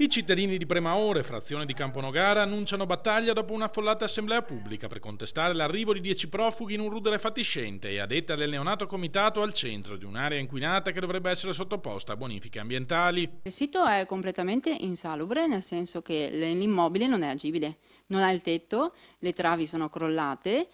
I cittadini di Premaore, frazione di Camponogara, annunciano battaglia dopo un'affollata assemblea pubblica per contestare l'arrivo di 10 profughi in un rudere fatiscente e a detta del neonato comitato al centro di un'area inquinata che dovrebbe essere sottoposta a bonifiche ambientali. Il sito è completamente insalubre nel senso che l'immobile non è agibile, non ha il tetto, le travi sono crollate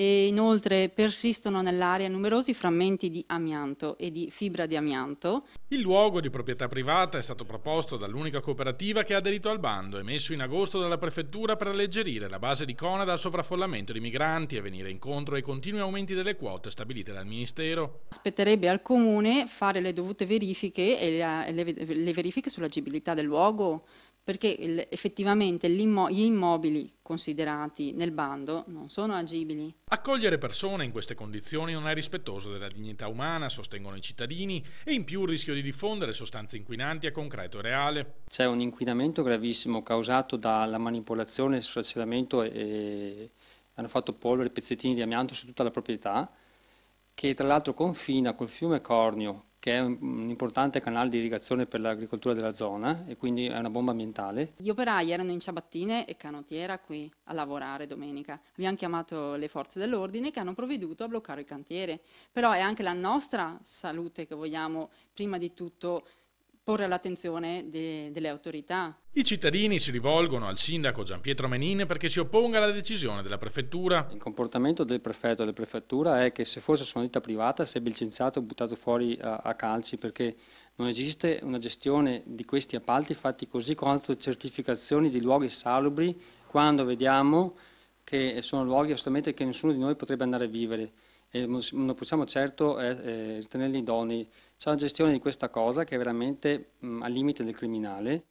e inoltre persistono nell'area numerosi frammenti di amianto e di fibra di amianto. Il luogo di proprietà privata è stato proposto dall'unica cooperativa che ha aderito al bando e messo in agosto dalla prefettura per alleggerire la base di Cona dal sovraffollamento di migranti e venire incontro ai continui aumenti delle quote stabilite dal Ministero. Aspetterebbe al Comune fare le dovute verifiche e le verifiche sull'agibilità del luogo perché effettivamente gli immobili considerati nel bando non sono agibili. Accogliere persone in queste condizioni non è rispettoso della dignità umana, sostengono i cittadini, e in più il rischio di diffondere sostanze inquinanti è concreto e reale. C'è un inquinamento gravissimo causato dalla manipolazione, il sfracellamento e hanno fatto polvere, e pezzettini di amianto su tutta la proprietà, che tra l'altro confina col fiume Cornio, che è un importante canale di irrigazione per l'agricoltura della zona e quindi è una bomba ambientale. Gli operai erano in ciabattine e canottiera qui a lavorare domenica. Abbiamo chiamato le forze dell'ordine che hanno provveduto a bloccare il cantiere, però è anche la nostra salute che vogliamo prima di tutto porre all'attenzione de, delle autorità. I cittadini si rivolgono al sindaco Gianpietro Menin perché si opponga alla decisione della prefettura. Il comportamento del prefetto e della prefettura è che se fosse su una ditta privata sarebbe licenziato e buttato fuori a, eh, a calci perché non esiste una gestione di questi appalti fatti così con certificazioni di luoghi salubri quando vediamo che sono luoghi assolutamente che nessuno di noi potrebbe andare a vivere e non possiamo certo eh, eh, ritenerli idonei. C'è una gestione di questa cosa che è veramente mh, al limite del criminale